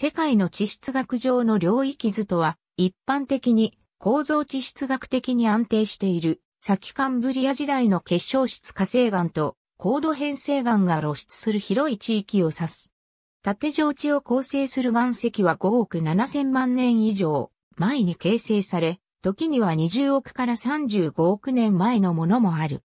世界の地質学上の領域図とは、一般的に構造地質学的に安定している、先カンブリア時代の結晶質火成岩と高度変成岩が露出する広い地域を指す。縦状地を構成する岩石は5億7000万年以上前に形成され、時には20億から35億年前のものもある。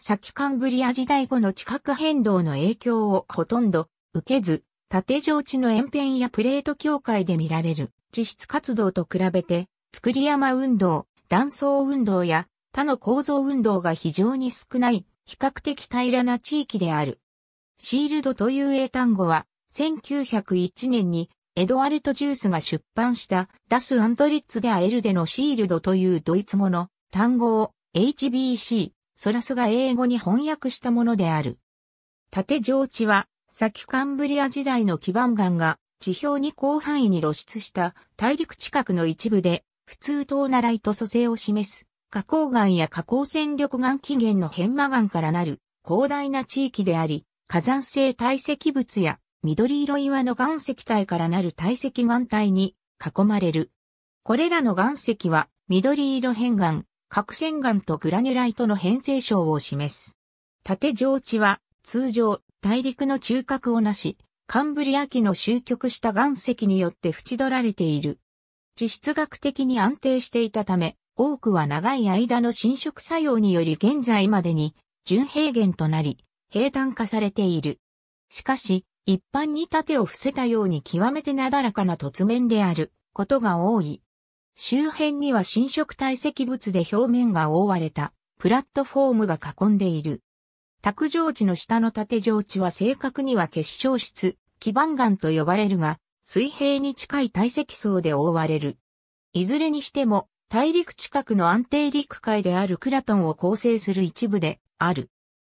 先カンブリア時代後の地殻変動の影響をほとんど受けず、縦上地の円辺やプレート境界で見られる地質活動と比べて、作り山運動、断層運動や他の構造運動が非常に少ない比較的平らな地域である。シールドという英単語は、1901年にエドワルト・ジュースが出版したダス・アントリッツ・デア・エルデのシールドというドイツ語の単語を HBC、ソラスが英語に翻訳したものである。縦上地は先カンブリア時代の基盤岩が地表に広範囲に露出した大陸近くの一部で普通東なライト組成を示す花崗岩や花崗戦力岩起源の変魔岩からなる広大な地域であり、火山性堆積物や緑色岩の岩石帯からなる堆積岩帯に囲まれる。これらの岩石は緑色変岩、角線岩とグラニュライトの変成章を示す。縦上地は通常大陸の中核をなし、カンブリア紀の終局した岩石によって縁取られている。地質学的に安定していたため、多くは長い間の侵食作用により現在までに純平原となり、平坦化されている。しかし、一般に盾を伏せたように極めてなだらかな突面であることが多い。周辺には侵食堆積物で表面が覆われたプラットフォームが囲んでいる。卓上地の下の縦上地は正確には結晶質、基板岩と呼ばれるが、水平に近い堆積層で覆われる。いずれにしても、大陸近くの安定陸海であるクラトンを構成する一部である。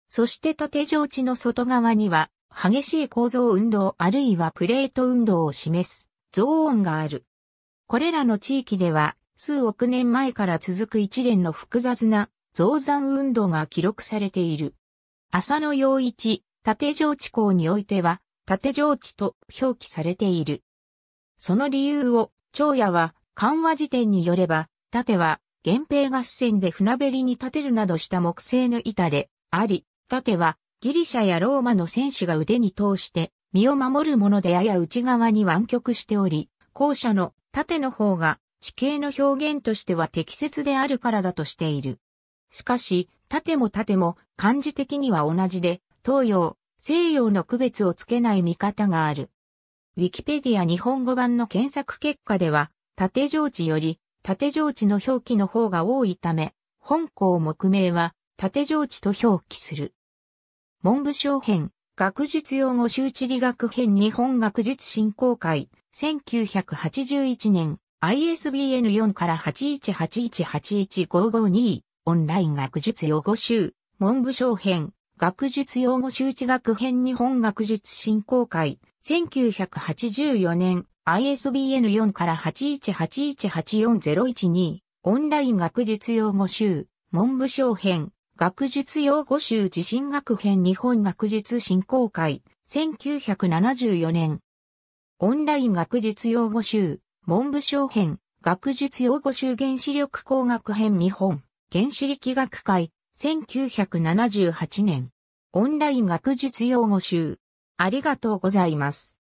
そして縦上地の外側には、激しい構造運動あるいはプレート運動を示す、ゾーンがある。これらの地域では、数億年前から続く一連の複雑な増山運動が記録されている。浅野洋一、縦上地校においては、縦上地と表記されている。その理由を、長也は、緩和辞典によれば、縦は、源平合戦で船べりに立てるなどした木製の板で、あり、盾は、ギリシャやローマの戦士が腕に通して、身を守るものでやや内側に湾曲しており、後者の盾の方が地形の表現としては適切であるからだとしている。しかし、縦も縦も漢字的には同じで、東洋、西洋の区別をつけない見方がある。ウィキペディア日本語版の検索結果では、縦上地より縦上地の表記の方が多いため、本校目名は縦上地と表記する。文部省編、学術用語周知理学編日本学術振興会、1981年、ISBN4 から8 1 8 1 8 1 5 5 2オンライン学術用語集、文部省編、学術用語集地学編日本学術振興会、1984年、ISBN 4から818184012、オンライン学術用語集、文部省編、学術用語集地震学編日本学術振興会、1974年。オンライン学術用語集、文部省編、学術用語集原子力工学編日本。原子力学会、1978年。オンライン学術用語集。ありがとうございます。